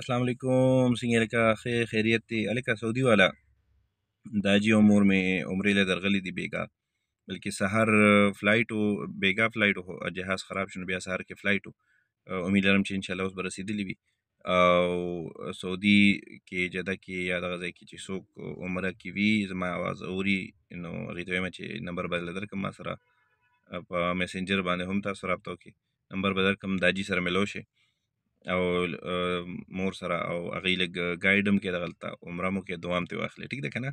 अस्सलाम वालेकुम सिंगर का खे ख़ैरियत थी अलिका सऊदी वाला दाजी उमूर में उमरे ले दरगली दी बेगा बल्कि सहार फ्लाइट हो बेगा फ्लाइट हो जहाज़ ख़राब शुन बिया सहार के फ्लाइट हो उम्मीद लरम चे इंशाल्लाह उस बरसी दिली भी او سعودي کې جده کې یا دغه ځای کې چې څوک عمره کې وي زما आवाज़ اوري نو هغې ته وایم چې نمبر به درله درکړم ما سره په میسنجر باندې هم تاسو رابطه وکړئ نمبر به درکړم داجي سره مې لو شئ او مور سره او هغې لږ ګایډ هم کړې دغلته عمره مو کې دوام ترې واخلې ټیک ده که نه